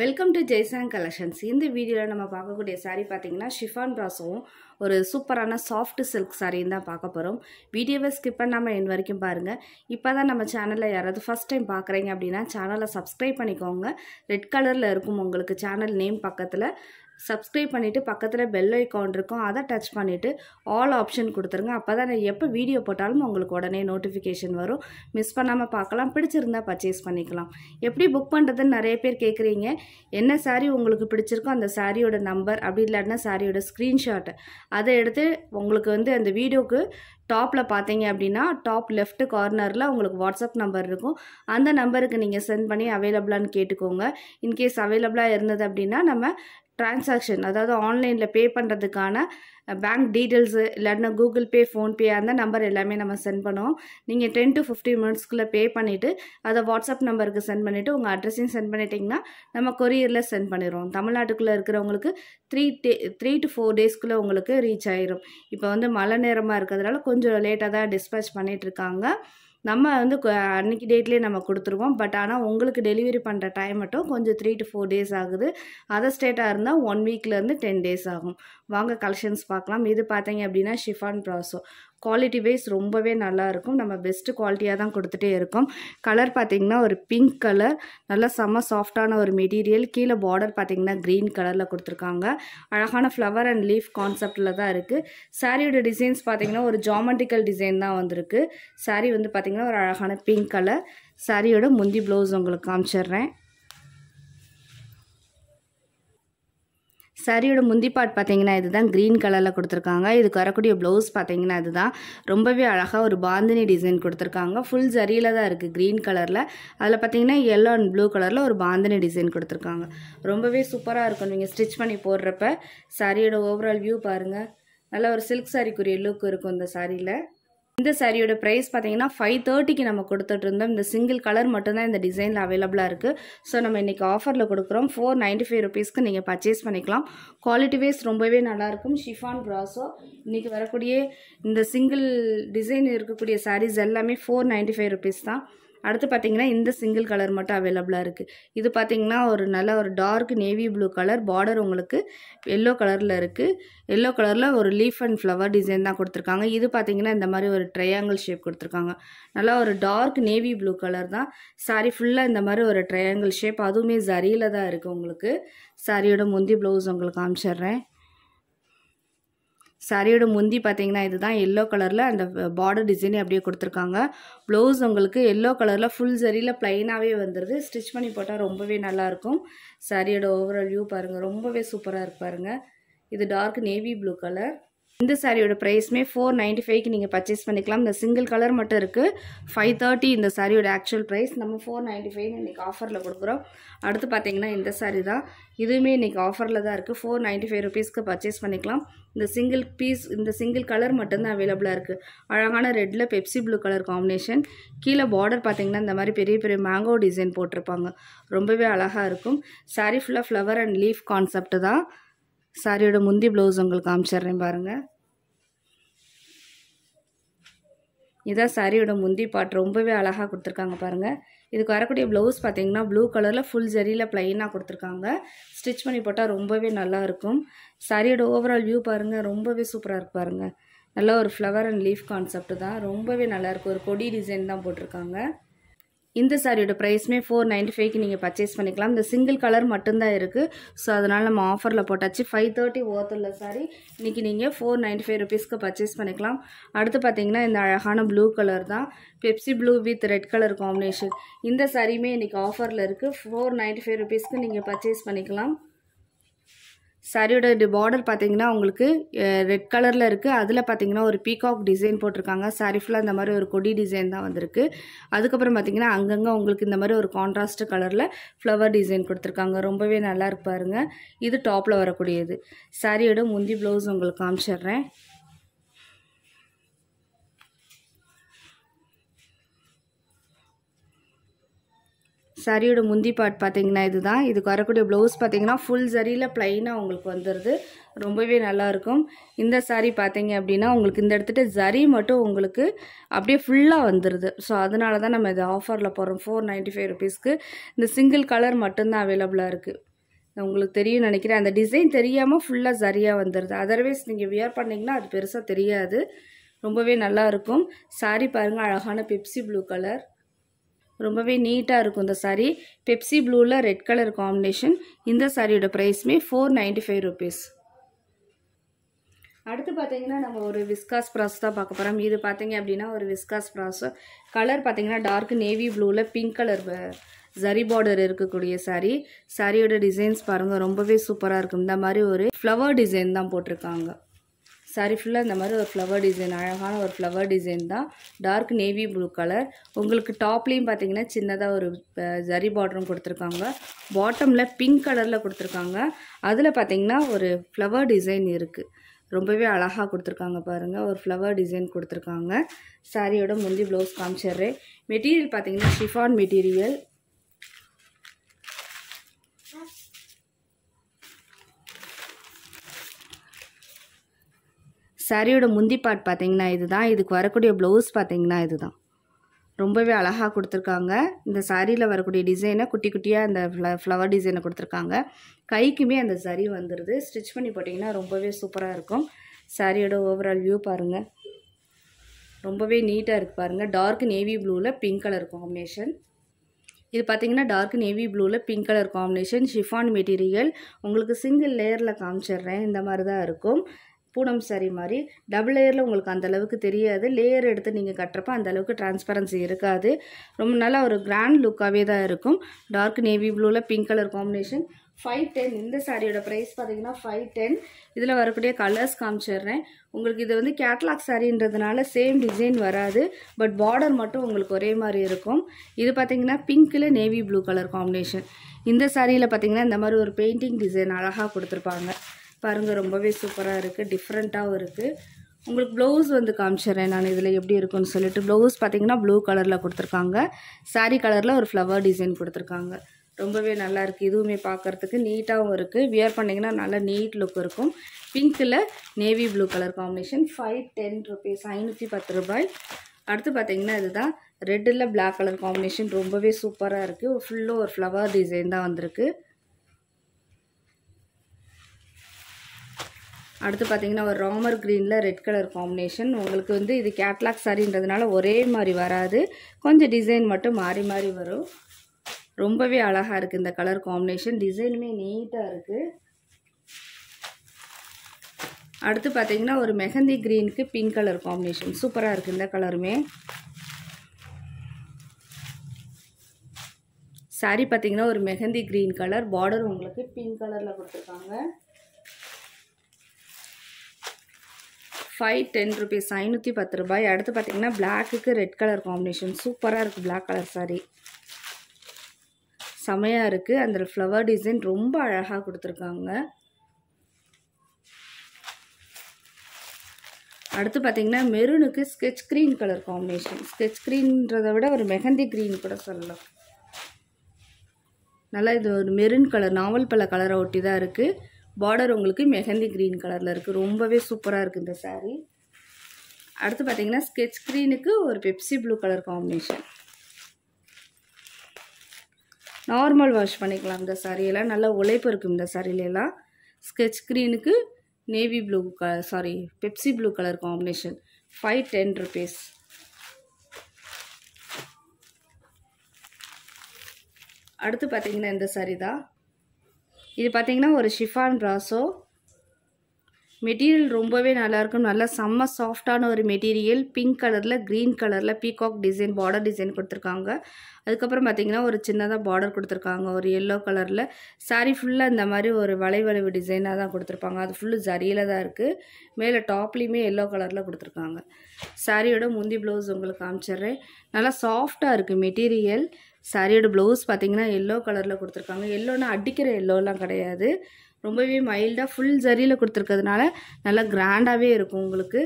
welcome to ஜெய்சாங் collections இந்த வீடியோவில் நம்ம பார்க்கக்கூடிய சாரீ பார்த்தீங்கன்னா ஷிஃபான் பிராஸும் ஒரு சூப்பரான சாஃப்ட் சில்க் சாரின்னு தான் பார்க்க போகிறோம் வீடியோவை ஸ்கிப் பண்ணாமல் என் வரைக்கும் பாருங்கள் இப்போ தான் நம்ம சேனலில் யாராவது ஃபஸ்ட் டைம் பார்க்குறீங்க அப்படின்னா சேனலை சப்ஸ்கிரைப் பண்ணிக்கோங்க ரெட் கலரில் இருக்கும் உங்களுக்கு சேனல் நேம் பக்கத்தில் சப்ஸ்கிரைப் பண்ணிவிட்டு பக்கத்தில் பெல் ஐக்கவுண்ட் இருக்கும் அதை டச் பண்ணிவிட்டு ஆல் ஆப்ஷன் கொடுத்துருங்க அப்போ தான் எப்போ வீடியோ போட்டாலும் உங்களுக்கு உடனே நோட்டிஃபிகேஷன் வரும் மிஸ் பண்ணாமல் பார்க்கலாம் பிடிச்சிருந்தா பர்ச்சேஸ் பண்ணிக்கலாம் எப்படி புக் பண்ணுறதுன்னு நிறைய பேர் கேட்குறீங்க என்ன சாரீ உங்களுக்கு பிடிச்சிருக்கோ அந்த சாரியோட நம்பர் அப்படி இல்லாட்டினா சாரியோட ஸ்க்ரீன்ஷாட் அதை எடுத்து உங்களுக்கு வந்து அந்த வீடியோக்கு டாப்பில் பார்த்தீங்க அப்படின்னா டாப் லெஃப்ட் கார்னரில் உங்களுக்கு வாட்ஸ்அப் நம்பர் இருக்கும் அந்த நம்பருக்கு நீங்கள் சென்ட் பண்ணி அவைலபிளான்னு கேட்டுக்கோங்க இன்கேஸ் அவைலபிளாக இருந்தது அப்படின்னா நம்ம டிரான்சாக்ஷன் அதாவது ஆன்லைனில் பே பண்ணுறதுக்கான பேங்க் டீட்டெயில்ஸு இல்லைன்னா கூகுள் பே ஃபோன்பே அந்த நம்பர் எல்லாமே நம்ம சென்ட் பண்ணுவோம் நீங்கள் டென் டு ஃபிஃப்டி மினிட்ஸ்க்குள்ளே பே பண்ணிவிட்டு அதை வாட்ஸ்அப் நம்பருக்கு சென்ட் பண்ணிவிட்டு உங்கள் அட்ரஸையும் சென்ட் பண்ணிட்டீங்கன்னா நம்ம கொரியரில் சென்ட் பண்ணிடுவோம் தமிழ்நாட்டுக்குள்ளே இருக்கிறவங்களுக்கு three day three to four டேஸ்க்குள்ளே உங்களுக்கு ரீச் ஆயிரும் இப்போ வந்து மழை நேரமாக இருக்கிறதுனால கொஞ்சம் லேட்டாக தான் டிஸ்பேச் பண்ணிகிட்ருக்காங்க நம்ம வந்து அன்றைக்கி டேட்லேயே நம்ம கொடுத்துருவோம் பட் ஆனால் உங்களுக்கு டெலிவரி பண்ணுற டைம் மட்டும் கொஞ்சம் த்ரீ டு ஃபோர் டேஸ் ஆகுது அதர் ஸ்டேட்டாக இருந்தால் ஒன் வீக்லேருந்து டென் டேஸ் ஆகும் வாங்க கலெக்ஷன்ஸ் பார்க்கலாம் இது பார்த்தீங்க அப்படின்னா ஷிஃபான் ப்ராசோ குவாலிட்டி வைஸ் ரொம்பவே நல்லாயிருக்கும் நம்ம பெஸ்ட்டு குவாலிட்டியாக தான் கொடுத்துட்டே இருக்கோம் கலர் பார்த்திங்கன்னா ஒரு பிங்க் கலர் நல்லா செம்ம சாஃப்டான ஒரு மெட்டீரியல் கீழே பார்டர் பார்த்திங்கன்னா க்ரீன் கலரில் கொடுத்துருக்காங்க அழகான ஃப்ளவர் அண்ட் லீஃப் கான்செப்டில் தான் இருக்குது சாரியோட டிசைன்ஸ் பார்த்திங்கன்னா ஒரு ஜாமெண்டிக்கல் டிசைன் தான் வந்திருக்கு சாரீ வந்து பார்த்திங்கன்னா ஒரு அழகான பிங்க் கலர் சாரியோட முந்தி ப்ளவுஸ் உங்களுக்கு காமிச்சிடுறேன் சாரியோட முந்தி பார்ட் பார்த்தீங்கன்னா இதுதான் க்ரீன் கலரில் கொடுத்துருக்காங்க இதுக்கு வரக்கூடிய ப்ளவுஸ் பார்த்தீங்கன்னா இதுதான் ரொம்பவே அழகாக ஒரு பாந்தினி டிசைன் கொடுத்துருக்காங்க ஃபுல் சரியில் தான் இருக்குது க்ரீன் கலரில் அதில் பார்த்தீங்கன்னா எல்லோ அண்ட் ப்ளூ கலரில் ஒரு பாந்தினி டிசைன் கொடுத்துருக்காங்க ரொம்பவே சூப்பராக இருக்கும் நீங்கள் ஸ்டிச் பண்ணி போடுறப்ப சாரியோட ஓவரால் வியூ பாருங்கள் நல்ல ஒரு சில்க் சாரிக்குரிய லுக் இருக்கும் இந்த சாரியில் இந்த சாரியோட ப்ரைஸ் பார்த்தீங்கன்னா ஃபைவ் தேர்ட்டிக்கு நம்ம கொடுத்துட்டு இருந்தோம் இந்த சிங்கிள் கலர் மட்டும்தான் இந்த டிசைனில் அவைலபிளாக இருக்குது ஸோ நம்ம இன்றைக்கி ஆஃபரில் கொடுக்குறோம் ஃபோர் நைன்ட்டி ஃபைவ் ருபீஸ்க்கு நீங்கள் பர்ச்சேஸ் பண்ணிக்கலாம் குவாலிட்டி வைஸ் ரொம்பவே நல்லாயிருக்கும் ஷிஃபான் ப்ராஸோ இன்றைக்கி வரக்கூடிய இந்த சிங்கிள் டிசைன் இருக்கக்கூடிய சாரீஸ் எல்லாமே ஃபோர் நைன்ட்டி ஃபைவ் ருபீஸ் தான் அடுத்து பார்த்தீங்கன்னா இந்த சிங்கிள் கலர் மட்டும் அவைலபிளாக இருக்குது இது பார்த்திங்கன்னா ஒரு நல்ல ஒரு dark navy blue colour border உங்களுக்கு எல்லோ கலரில் இருக்குது எல்லோ கலரில் ஒரு லீஃப் அண்ட் ஃப்ளவர் டிசைன் தான் கொடுத்துருக்காங்க இது பார்த்திங்கன்னா இந்த மாதிரி ஒரு ட்ரையாங்கிள் ஷேப் கொடுத்துருக்காங்க நல்லா ஒரு டார்க் நேவி ப்ளூ கலர் தான் சாரீ ஃபுல்லாக இந்த மாதிரி ஒரு ட்ரையாங்கிள் ஷேப் அதுவுமே சரியில் தான் இருக்குது உங்களுக்கு சாரியோட முந்தி ப்ளவுஸ் உங்களுக்கு காமிச்சிட்றேன் சாரியோட முந்தி பார்த்தீங்கன்னா இதுதான் எல்லோ கலரில் அந்த பார்டர் டிசைனே அப்படியே கொடுத்துருக்காங்க ப்ளவுஸ் உங்களுக்கு எல்லோ கலரில் ஃபுல் சரியில் ப்ளைனாகவே வந்துடுது ஸ்டிச் பண்ணி போட்டால் ரொம்பவே நல்லாயிருக்கும் சாரியோட ஓவரால் வியூ பாருங்கள் ரொம்பவே சூப்பராக இருப்பாருங்க இது டார்க் நேவி ப்ளூ கலர் இந்த சாரியோட ப்ரைஸுமே ஃபோர் நைன்ட்டி ஃபைவ்க்கு நீங்கள் பர்ச்சேஸ் பண்ணிக்கலாம் இந்த சிங்கிள் கலர் மட்டும் இருக்குது ஃபைவ் தேர்ட்டி இந்த சாரியோட ஆக்சுவல் ப்ரைஸ் நம்ம ஃபோர் நைன்ட்டி ஃபைவ் இன்றைக்கி ஆஃபரில் கொடுக்குறோம் அடுத்து பார்த்தீங்கன்னா இந்த சாரி தான் இதுவுமே இன்றைக்கி ஆஃபரில் தான் இருக்குது ஃபோர் நைன்ட்டி ஃபைவ் ருபீஸ்க்கு பர்ச்சேஸ் பண்ணிக்கலாம் இந்த சிங்கிள் பீஸ் இந்த சிங்கிள் கலர் மட்டும்தான் அவைலபிளாக இருக்குது அழகான ரெட்டில் பெப்சி ப்ளூ கலர் காம்பினேஷன் கீழே பார்டர் பார்த்திங்கன்னா இந்த மாதிரி பெரிய பெரிய மேங்கோ டிசைன் போட்டிருப்பாங்க ரொம்பவே அழகாக இருக்கும் சாரி ஃபுல்லாக ஃப்ளவர் அண்ட் லீஃப் கான்செப்ட் தான் சாரியோட முந்தி ப்ளவுஸ் உங்களுக்கு காமிச்சிட்றேன் பாருங்கள் இதான் சாரியோட முந்தி பாட்டு ரொம்பவே அழகாக கொடுத்துருக்காங்க பாருங்கள் இதுக்கு வரக்கூடிய ப்ளவுஸ் பார்த்தீங்கன்னா ப்ளூ கலரில் ஃபுல் ஜரியில் ப்ளைனாக கொடுத்துருக்காங்க ஸ்டிச் பண்ணி போட்டால் ரொம்பவே நல்லாயிருக்கும் சாரியோட ஓவரால் வியூ பாருங்கள் ரொம்பவே சூப்பராக இருக்கு பாருங்கள் நல்லா ஒரு ஃப்ளவர் அண்ட் லீஃப் கான்செப்ட் தான் ரொம்பவே நல்லாயிருக்கும் ஒரு கொடி டிசைன் தான் போட்டிருக்காங்க இந்த சாரியோட ப்ரைஸுமே ஃபோர் நைன்ட்டி ஃபைவ்க்கு நீங்கள் பர்ச்சேஸ் பண்ணிக்கலாம் இந்த சிங்கிள் கலர் மட்டும்தான் இருக்குது ஸோ அதனால் நம்ம ஆஃபரில் போட்டாச்சு ஃபைவ் தேர்ட்டி ஓத்துள்ள சாரி இன்றைக்கி நீங்கள் ஃபோர் நைன்ட்டி ஃபைவ் ருபீஸ்க்கு பர்ச்சேஸ் பண்ணிக்கலாம் அடுத்து பார்த்தீங்கன்னா இந்த அழகான ப்ளூ கலர் தான் Pepsi blue with red colour combination இந்த சாரியுமே இன்றைக்கி ஆஃபரில் இருக்குது ஃபோர் நைன்ட்டி ஃபைவ் ருபீஸ்க்கு நீங்கள் பர்ச்சேஸ் பண்ணிக்கலாம் சாரியோட பார்டர் பார்த்தீங்கன்னா உங்களுக்கு ரெட் கலரில் இருக்குது அதில் பார்த்தீங்கன்னா ஒரு பீகாக் டிசைன் போட்டிருக்காங்க சாரி ஃபுல்லாக இந்த மாதிரி ஒரு கொடி டிசைன் தான் வந்திருக்கு அதுக்கப்புறம் பார்த்தீங்கன்னா அங்கங்கே உங்களுக்கு இந்த மாதிரி ஒரு கான்ட்ராஸ்ட் கலரில் ஃப்ளவர் டிசைன் கொடுத்துருக்காங்க ரொம்பவே நல்லா இருப்பாருங்க இது டாப்பில் வரக்கூடியது சாரியோட முந்தி ப்ளவுஸ் உங்களுக்கு காமிச்சிடுறேன் சரியோட முந்தி பாட் பார்த்தீங்கன்னா இதுதான் இதுக்கு வரக்கூடிய ப்ளவுஸ் பார்த்தீங்கன்னா ஃபுல் சரியில் ப்ளைனாக உங்களுக்கு வந்துடுது ரொம்பவே நல்லாயிருக்கும் இந்த சாரீ பார்த்தீங்க அப்படின்னா உங்களுக்கு இந்த இடத்துட்டு ஜரி மட்டும் உங்களுக்கு அப்படியே ஃபுல்லாக வந்துடுது ஸோ அதனால தான் நம்ம இதை ஆஃபரில் போகிறோம் ஃபோர் நைன்ட்டி ஃபைவ் ருபீஸ்க்கு இந்த சிங்கிள் கலர் மட்டும்தான் அவைலபிளாக இருக்குது உங்களுக்கு தெரியும் நினைக்கிறேன் அந்த டிசைன் தெரியாமல் ஃபுல்லாக சரியாக வந்துடுது அதர்வைஸ் நீங்கள் வியர் பண்ணிங்கன்னா அது பெருசாக தெரியாது ரொம்பவே நல்லாயிருக்கும் சாரீ பாருங்கள் அழகான பெப்சி ப்ளூ கலர் ரொம்பவே நீட்டாக இருக்கும் இந்த சாரீ பெப்சி ப்ளூவில் ரெட் கலர் காம்பினேஷன் இந்த சாரியோட ப்ரைஸுமே ஃபோர் நைன்ட்டி ஃபைவ் ருபீஸ் அடுத்து பார்த்தீங்கன்னா நம்ம ஒரு விஸ்காஸ் ப்ராஸ் தான் பார்க்க போகிறோம் இது பார்த்தீங்க அப்படின்னா ஒரு விஸ்காஸ் ப்ராஸு கலர் பார்த்தீங்கன்னா டார்க் நேவி ப்ளூவில் பிங்க் கலர் ஜரி பார்டர் இருக்கக்கூடிய சாரீ சாரியோட டிசைன்ஸ் பாருங்கள் ரொம்பவே சூப்பராக இருக்கும் இந்த மாதிரி ஒரு ஃப்ளவர் டிசைன் தான் போட்டிருக்காங்க சாரி ஃபுல்லாக இந்த மாதிரி ஒரு ஃப்ளவர் டிசைன் அழகான ஒரு ஃப்ளவர் டிசைன் தான் டார்க் நேவி ப்ளூ கலர் உங்களுக்கு டாப்லேயும் பார்த்தீங்கன்னா சின்னதாக ஒரு ஜரி பார்டரும் கொடுத்துருக்காங்க பாட்டமில் பிங்க் கலரில் கொடுத்துருக்காங்க அதில் பார்த்தீங்கன்னா ஒரு ஃப்ளவர் டிசைன் இருக்குது ரொம்பவே அழகாக கொடுத்துருக்காங்க பாருங்கள் ஒரு ஃப்ளவர் டிசைன் கொடுத்துருக்காங்க சாரியோட முந்தி ப்ளவுஸ் காமிச்சிட்றேன் மெட்டீரியல் பார்த்தீங்கன்னா ஷிஃபான் மெட்டீரியல் சாரியோட முந்தி பாட் பார்த்தீங்கன்னா இதுதான் இதுக்கு வரக்கூடிய ப்ளவுஸ் பார்த்தீங்கன்னா இதுதான் ரொம்பவே அழகாக கொடுத்துருக்காங்க இந்த சாரியில் வரக்கூடிய டிசைனை குட்டி குட்டியாக அந்த ஃப்ளவர் டிசைனை கொடுத்துருக்காங்க கைக்குமே அந்த சரி வந்துடுது ஸ்டிச் பண்ணி போட்டிங்கன்னா ரொம்பவே சூப்பராக இருக்கும் சாரியோட ஓவரால் வியூ பாருங்கள் ரொம்பவே நீட்டாக இருக்குது பாருங்கள் டார்க் நேவி ப்ளூவில் பிங்க் கலர் காம்பினேஷன் இது பார்த்திங்கன்னா டார்க் நேவி ப்ளூவில் pink colour combination chiffon material உங்களுக்கு சிங்கிள் லேயரில் காமிச்சிடுறேன் இந்த மாதிரி தான் இருக்கும் பூனம் சாரி மாதிரி டபுள் லேயரில் உங்களுக்கு அந்தளவுக்கு தெரியாது லேயர் எடுத்து நீங்கள் கட்டுறப்ப அந்தளவுக்கு டிரான்ஸ்பரன்சி இருக்காது ரொம்ப நல்லா ஒரு கிராண்ட் லுக்காகவே தான் இருக்கும் டார்க் நேவி ப்ளூவில் pink colour combination five ten இந்த சாரியோட ப்ரைஸ் பார்த்தீங்கன்னா ஃபைவ் டென் இதில் வரக்கூடிய கலர்ஸ் காமிச்சிடுறேன் உங்களுக்கு இது வந்து கேட்லாக் சாரின்றதுனால சேம் டிசைன் வராது பட் பார்டர் மட்டும் உங்களுக்கு ஒரே மாதிரி இருக்கும் இது பார்த்தீங்கன்னா பிங்க்கில் நேவி ப்ளூ கலர் காம்பினேஷன் இந்த சாரியில் பார்த்தீங்கன்னா இந்த மாதிரி ஒரு பெயிண்டிங் டிசைன் அழகாக கொடுத்துருப்பாங்க பாருங்கள் ரொம்பவே சூப்பராக இருக்குது டிஃப்ரெண்ட்டாகவும் இருக்குது உங்களுக்கு ப்ளவுஸ் வந்து காமிச்சிடுறேன் நான் இதில் எப்படி இருக்குன்னு சொல்லிட்டு ப்ளவுஸ் பார்த்திங்கன்னா ப்ளூ கலரில் கொடுத்துருக்காங்க சாரீ கலரில் ஒரு ஃப்ளவர் டிசைன் கொடுத்துருக்காங்க ரொம்பவே நல்லா இருக்குது இதுவுமே பார்க்குறதுக்கு நீட்டாகவும் இருக்குது வியர் பண்ணிங்கன்னா நல்லா நீட் லுக் இருக்கும் பிங்க்கில் navy blue colour combination five ten rupees ஐநூற்றி பத்து ரூபாய் அடுத்து பார்த்தீங்கன்னா இதுதான் ரெட்டில் பிளாக் கலர் காம்பினேஷன் ரொம்பவே சூப்பராக இருக்குது ஃபுல்லாக ஒரு ஃப்ளவர் டிசைன் தான் வந்திருக்கு அடுத்து பார்த்திங்கன்னா ஒரு ராமர் க்ரீனில் ரெட் கலர் காம்பினேஷன் உங்களுக்கு வந்து இது கேட்லாக் சாரின்றதுனால ஒரே மாதிரி வராது கொஞ்சம் டிசைன் மட்டும் மாறி மாறி வரும் ரொம்பவே அழகாக இருக்குது இந்த கலர் காம்பினேஷன் டிசைனுமே நீட்டாக இருக்குது அடுத்து பார்த்தீங்கன்னா ஒரு மெஹந்தி க்ரீனுக்கு பிங்க் கலர் காம்பினேஷன் சூப்பராக இருக்குது இந்த கலருமே சாரி பார்த்தீங்கன்னா ஒரு மெஹந்தி க்ரீன் கலர் பார்டர் உங்களுக்கு பிங்க் கலரில் கொடுத்துருக்காங்க ஃபைவ் டென் ருபீஸ் ஐநூற்றி பத்து ரூபாய் அடுத்து பார்த்திங்கன்னா பிளாக்கு ரெட் கலர் காம்பினேஷன் சூப்பராக இருக்குது பிளாக் கலர் சாரீ செமையாக இருக்குது அந்த ஃப்ளவர் டிசைன் ரொம்ப அழகாக கொடுத்துருக்காங்க அடுத்து பார்த்தீங்கன்னா மெருனுக்கு sketch green colour combination sketch க்ரீன்றதை விட ஒரு மெஹந்தி க்ரீன் கூட சொல்லலாம் நல்லா இது ஒரு மெரூன் கலர் நாவல் பழ கலரை ஒட்டி தான் இருக்குது பார்டர் உங்களுக்கு மெஹந்தி க்ரீன் கலரில் இருக்குது ரொம்பவே சூப்பராக இருக்குது இந்த சாரீ அடுத்து பார்த்தீங்கன்னா ஸ்கெச் க்ரீனுக்கு ஒரு Pepsi blue colour combination normal wash பண்ணிக்கலாம் இந்த சாரியெல்லாம் நல்லா உழைப்பு இருக்கும் இந்த சாரிலெல்லாம் ஸ்கெச் க்ரீனுக்கு நேவி ப்ளூ க sari Pepsi blue colour combination five ten rupees அடுத்து பார்த்தீங்கன்னா இந்த சாரி தான் இது பார்த்தீங்கன்னா ஒரு ஷிஃபான் ப்ராசோ மெட்டீரியல் ரொம்பவே நல்லாயிருக்கும் நல்லா செம்ம சாஃப்டான ஒரு மெட்டீரியல் பிங்க் கலரில் க்ரீன் கலரில் பீகாக் டிசைன் பார்டர் டிசைன் கொடுத்துருக்காங்க அதுக்கப்புறம் பார்த்தீங்கன்னா ஒரு சின்னதாக பார்டர் கொடுத்துருக்காங்க ஒரு எல்லோ கலரில் சாரி ஃபுல்லாக இந்த மாதிரி ஒரு வளைவளைவு டிசைனாக தான் கொடுத்துருப்பாங்க அது ஃபுல்லு ஜரியில் தான் இருக்குது மேலே டாப்லேயுமே எல்லோ கலரில் கொடுத்துருக்காங்க சாரியோட முந்தி ப்ளவுஸ் உங்களுக்கு காமிச்சிட்றேன் நல்லா சாஃப்டாக இருக்குது மெட்டீரியல் சாரியோட ப்ளவுஸ் பார்த்திங்கன்னா எல்லோ கலரில் கொடுத்துருக்காங்க எல்லோனா அடிக்கிற எல்லோலாம் கிடையாது ரொம்பவே மைல்டாக ஃபுல் ஜரியில் கொடுத்துருக்கிறதுனால நல்லா கிராண்டாகவே இருக்கும் உங்களுக்கு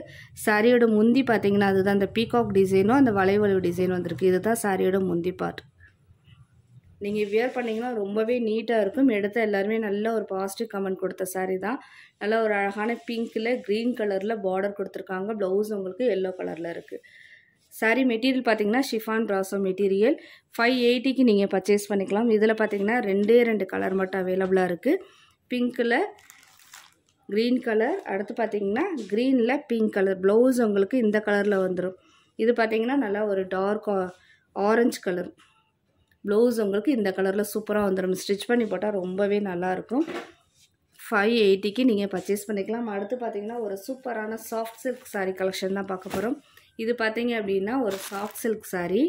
சாரியோட முந்தி பார்த்திங்கன்னா அதுதான் அந்த பீகாக் டிசைனும் அந்த வளைவளவு டிசைன் வந்திருக்கு இதுதான் சாரியோட முந்தி பார்ட் நீங்கள் வியர் பண்ணிங்கன்னா ரொம்பவே நீட்டாக இருக்கும் எடுத்த எல்லாருமே நல்ல ஒரு பாசிட்டிவ் கமெண்ட் கொடுத்த சாரீ தான் நல்லா ஒரு அழகான பிங்க்கில் க்ரீன் கலரில் பார்டர் கொடுத்துருக்காங்க ப்ளவுஸ் உங்களுக்கு எல்லோ கலரில் இருக்குது சாரி மெட்டீரியல் பார்த்தீங்கன்னா ஷிஃபான் ப்ராசோ மெட்டீரியல் ஃபைவ் எயிட்டிக்கு நீங்கள் பர்ச்சேஸ் பண்ணிக்கலாம் இதில் பார்த்தீங்கன்னா ரெண்டே ரெண்டு கலர் மட்டும் அவைலபிளாக இருக்குது பிங்க்கில் க்ரீன் கலர் அடுத்து பார்த்தீங்கன்னா க்ரீனில் பிங்க் கலர் ப்ளவுஸ் உங்களுக்கு இந்த கலரில் வந்துடும் இது பார்த்தீங்கன்னா நல்லா ஒரு டார்க் ஆரஞ்சு கலர் ப்ளவுஸ் உங்களுக்கு இந்த கலரில் சூப்பராக வந்துடும் ஸ்டிச் பண்ணி போட்டால் ரொம்பவே நல்லாயிருக்கும் ஃபைவ் எயிட்டிக்கு நீங்கள் பர்ச்சேஸ் பண்ணிக்கலாம் அடுத்து பார்த்தீங்கன்னா ஒரு சூப்பரான சாஃப்ட் சில்க் சாரீ கலெக்ஷன் தான் பார்க்க போகிறோம் இது பார்த்தீங்க அப்படின்னா ஒரு சாஃப்ட் சில்க் சாரீ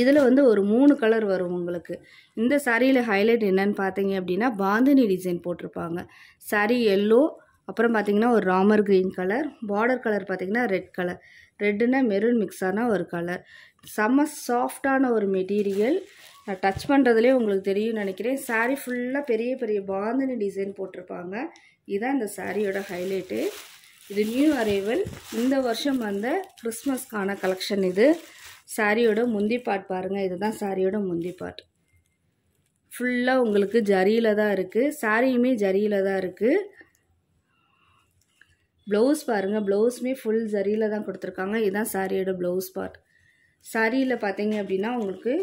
இதில் வந்து ஒரு மூணு கலர் வரும் உங்களுக்கு இந்த சாரியில் ஹைலைட் என்னன்னு பார்த்தீங்க அப்படின்னா பாந்தினி டிசைன் போட்டிருப்பாங்க சாரி எல்லோ அப்புறம் பார்த்தீங்கன்னா ஒரு Ramar green colour border colour பார்த்தீங்கன்னா ரெட் கலர் ரெட்டுன்னா மெரூன் மிக்ஸான ஒரு கலர் செம்ம சாஃப்டான ஒரு மெட்டீரியல் நான் டச் பண்ணுறதுலே உங்களுக்கு தெரியும் நினைக்கிறேன் சாரீ ஃபுல்லாக பெரிய பெரிய பாந்தினி டிசைன் போட்டிருப்பாங்க இதுதான் இந்த சாரியோட ஹைலைட்டு இது நியூ அரைவல் இந்த வருஷம் வந்த கிறிஸ்மஸ்க்கான கலெக்ஷன் இது சாரியோட முந்தி பாட் பாருங்கள் இதுதான் சாரியோட முந்தி பாட் ஃபுல்லாக உங்களுக்கு ஜரியில் தான் இருக்குது சாரியுமே ஜரியில் தான் இருக்குது ப்ளவுஸ் பாருங்கள் ப்ளவுஸுமே ஃபுல் ஜரியில் தான் கொடுத்துருக்காங்க இதுதான் சாரியோட ப்ளவுஸ் பார்ட் சாரியில் பார்த்தீங்க அப்படின்னா உங்களுக்கு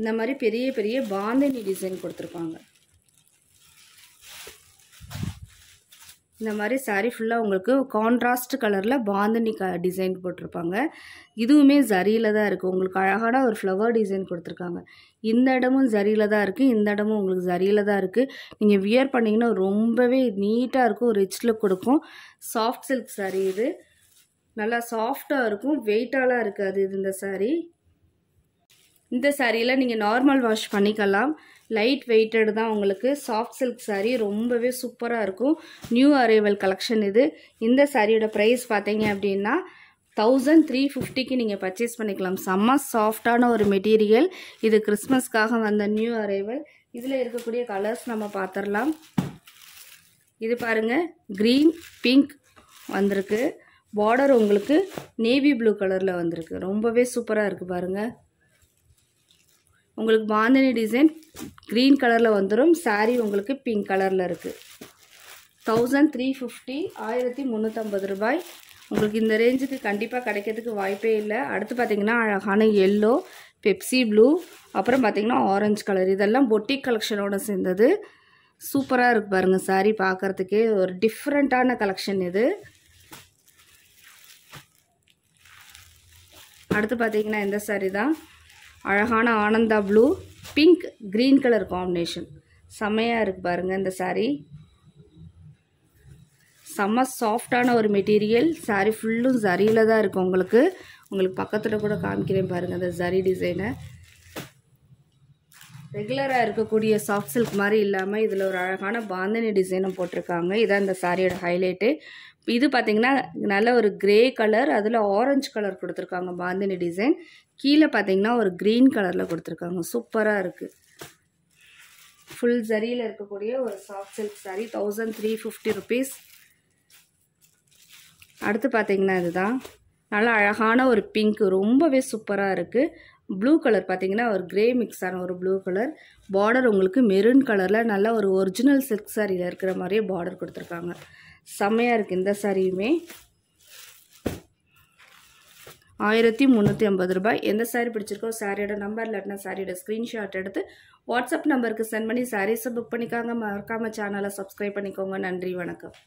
இந்த மாதிரி பெரிய பெரிய பாந்தினி டிசைன் கொடுத்துருப்பாங்க இந்த மாதிரி சாரி ஃபுல்லாக உங்களுக்கு கான்ட்ராஸ்ட் கலரில் பாந்தினி க டிசைன் போட்டிருப்பாங்க இதுவுமே ஜரியில் தான் இருக்குது உங்களுக்கு அழகான ஒரு ஃப்ளவர் டிசைன் கொடுத்துருக்காங்க இந்த இடமும் ஜரியில் தான் இருக்குது இந்த இடமும் உங்களுக்கு ஜரியில் தான் இருக்குது நீங்கள் வியர் பண்ணிங்கன்னா ரொம்பவே நீட்டாக இருக்கும் ரிச் லுக் கொடுக்கும் சாஃப்ட் சில்க் சாரீ இது நல்லா சாஃப்டாக இருக்கும் வெயிட்டாலாம் இருக்காது இது இந்த சாரீ இந்த சாரியில் நீங்கள் நார்மல் வாஷ் பண்ணிக்கலாம் லைட் வெயிட்டடு தான் உங்களுக்கு சாஃப்ட் சில்க் சாரீ ரொம்பவே சூப்பராக இருக்கும் நியூ அரைவல் கலெக்ஷன் இது இந்த சாரியோட ப்ரைஸ் பார்த்தீங்க அப்படின்னா தௌசண்ட் த்ரீ ஃபிஃப்டிக்கு நீங்கள் பர்ச்சேஸ் பண்ணிக்கலாம் செம்ம சாஃப்டான ஒரு மெட்டீரியல் இது கிறிஸ்மஸ்க்காக வந்த நியூ அரைவல் இதில் இருக்கக்கூடிய கலர்ஸ் நம்ம பார்த்துடலாம் இது பாருங்கள் க்ரீன் பிங்க் வந்திருக்கு பார்டர் உங்களுக்கு நேவி ப்ளூ கலரில் வந்திருக்கு ரொம்பவே சூப்பராக இருக்குது பாருங்கள் உங்களுக்கு பாந்தனி டிசைன் க்ரீன் கலரில் வந்துடும் சாரீ உங்களுக்கு பிங்க் கலரில் இருக்குது தௌசண்ட் த்ரீ ஃபிஃப்டி ஆயிரத்தி முந்நூற்றம்பது ரூபாய் உங்களுக்கு இந்த ரேஞ்சுக்கு கண்டிப்பாக கிடைக்கிறதுக்கு வாய்ப்பே இல்லை அடுத்து பார்த்தீங்கன்னா அழகான எல்லோ பெப்சி ப்ளூ அப்புறம் பார்த்திங்கன்னா ஆரஞ்சு கலர் இதெல்லாம் பொட்டிக் கலெக்ஷனோடு சேர்ந்தது சூப்பராக இருக்குது பாருங்கள் சாரீ பார்க்குறதுக்கே ஒரு டிஃப்ரெண்ட்டான கலெக்ஷன் இது அடுத்து பார்த்தீங்கன்னா இந்த சாரீ தான் அழகான Ananda blue pink green colour combination செம்மையாக இருக்குது பாருங்கள் இந்த சாரீ செம்ம சாஃப்டான ஒரு மெட்டீரியல் சாரீ ஃபுல்லும் ஜரியில் தான் இருக்கும் உங்களுக்கு உங்களுக்கு பக்கத்தில் கூட காமிக்கிறேன் பாருங்கள் இந்த ஜரி டிசைனை ரெகுலராக இருக்கக்கூடிய சாஃப்ட் சில்க் மாதிரி இல்லாமல் இதில் ஒரு அழகான பாந்தனி டிசைனும் போட்டிருக்காங்க இதான் இந்த சாரியோட ஹைலைட்டு இது பார்த்திங்கன்னா நல்ல ஒரு கிரே கலர் அதில் ஆரஞ்சு கலர் கொடுத்துருக்காங்க பாந்தினி டிசைன் கீழே பார்த்தீங்கன்னா ஒரு க்ரீன் கலரில் கொடுத்துருக்காங்க சூப்பராக இருக்குது ஃபுல் சரியில் இருக்கக்கூடிய ஒரு soft silk sari thousand three fifty rupees அடுத்து பார்த்தீங்கன்னா இதுதான் நல்லா அழகான ஒரு பிங்க் ரொம்பவே சூப்பராக இருக்குது ப்ளூ கலர் பார்த்தீங்கன்னா ஒரு க்ரே மிக்ஸான ஒரு ப்ளூ கலர் பார்டர் உங்களுக்கு மெரூன் கலரில் நல்ல ஒரு ஒரிஜினல் சில்க் சாரியில் இருக்கிற மாதிரியே பார்டர் கொடுத்துருக்காங்க செம்மையாக இருக்குது இந்த சாரியுமே ஆயிரத்தி முந்நூற்றி ஐம்பது ரூபாய் எந்த சாரீ பிடிச்சிருக்கோ சாரியோட நம்பர் இல்லாட்டினா சாரியோட ஸ்க்ரீன்ஷாட் எடுத்து வாட்ஸ்அப் நம்பருக்கு சென்ட் பண்ணி சாரீஸை புக் பண்ணிக்காங்க மறக்காமல் சேனலை சப்ஸ்கிரைப் பண்ணிக்கோங்க நன்றி வணக்கம்